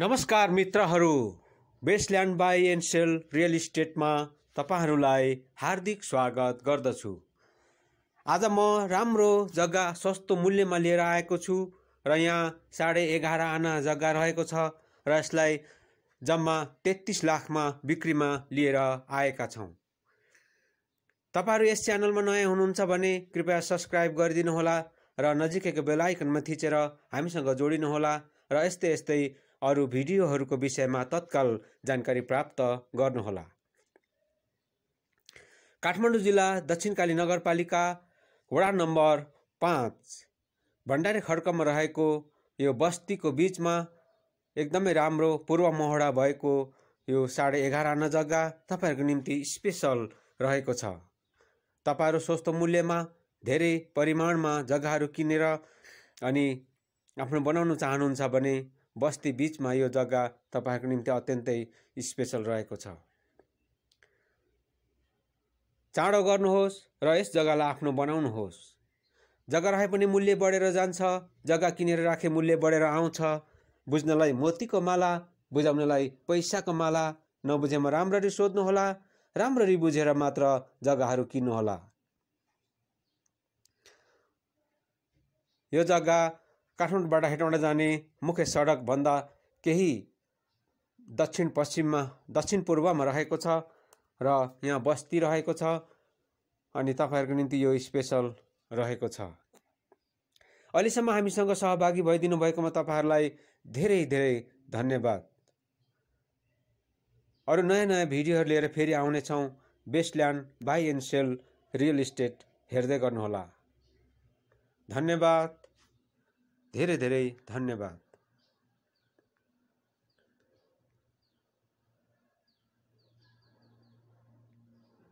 नमस्कार मित्रहरू Baseland buy and sell real इस्टेटमा तपाईँहरूलाई हार्दिक स्वागत गर्दछु आज म राम्रो जग्गा सस्तो मूल्यमा लिएर आएको छु र यहाँ साढे एघार आना जग्गा रहेको छ र यसलाई जम्मा तेत्तिस लाखमा बिक्रीमा लिएर आएका छौँ तपाईँहरू यस च्यानलमा नयाँ हुनुहुन्छ भने कृपया सब्सक्राइब गरिदिनुहोला र नजिकैको बेलायकनमा थिचेर हामीसँग जोडिनुहोला र यस्तै यस्तै अरू भिडियोहरूको विषयमा तत्काल जानकारी प्राप्त गर्नुहोला काठमाडौँ जिल्ला दक्षिणकाली नगरपालिका वडा नम्बर पाँच भण्डारी खड्कमा रहेको यो बस्तीको बिचमा एकदमै राम्रो पूर्व मोहडा भएको यो साढे एघार आना जग्गा तपाईँहरूको निम्ति स्पेसल रहेको छ तपाईँहरू सस्तो मूल्यमा धेरै परिमाणमा जग्गाहरू किनेर अनि आफ्नो बनाउनु चाहनुहुन्छ भने बस्ती बिचमा यो जग्गा तपाईँहरूको निम्ति अत्यन्तै स्पेसल रहेको छ चाँडो गर्नुहोस् र यस जग्गालाई आफ्नो बनाउनुहोस् जग्गा राखे पनि मूल्य बढेर जान्छ जग्गा किनेर राखे मूल्य बढेर आउँछ बुझ्नलाई मोतीको माला बुझाउनलाई पैसाको माला नबुझेमा राम्ररी सोध्नुहोला राम्ररी बुझेर मात्र जग्गाहरू किन्नुहोला यो जग्गा काठमाडौँबाट हेटौँडा जाने मुख्य सडकभन्दा केही दक्षिण पश्चिममा दक्षिण पूर्वमा रहेको छ र यहाँ बस्ती रहेको छ अनि तपाईँहरूको निम्ति यो स्पेसल रहेको छ अहिलेसम्म हामीसँग सहभागी भइदिनु भएकोमा तपाईँहरूलाई धेरै धेरै धन्यवाद अरू नयाँ नयाँ भिडियोहरू लिएर फेरि आउनेछौँ Bestland buy and sell real estate हेर्दै गर्नुहोला धन्यवाद धेरै धेरै धन्यवाद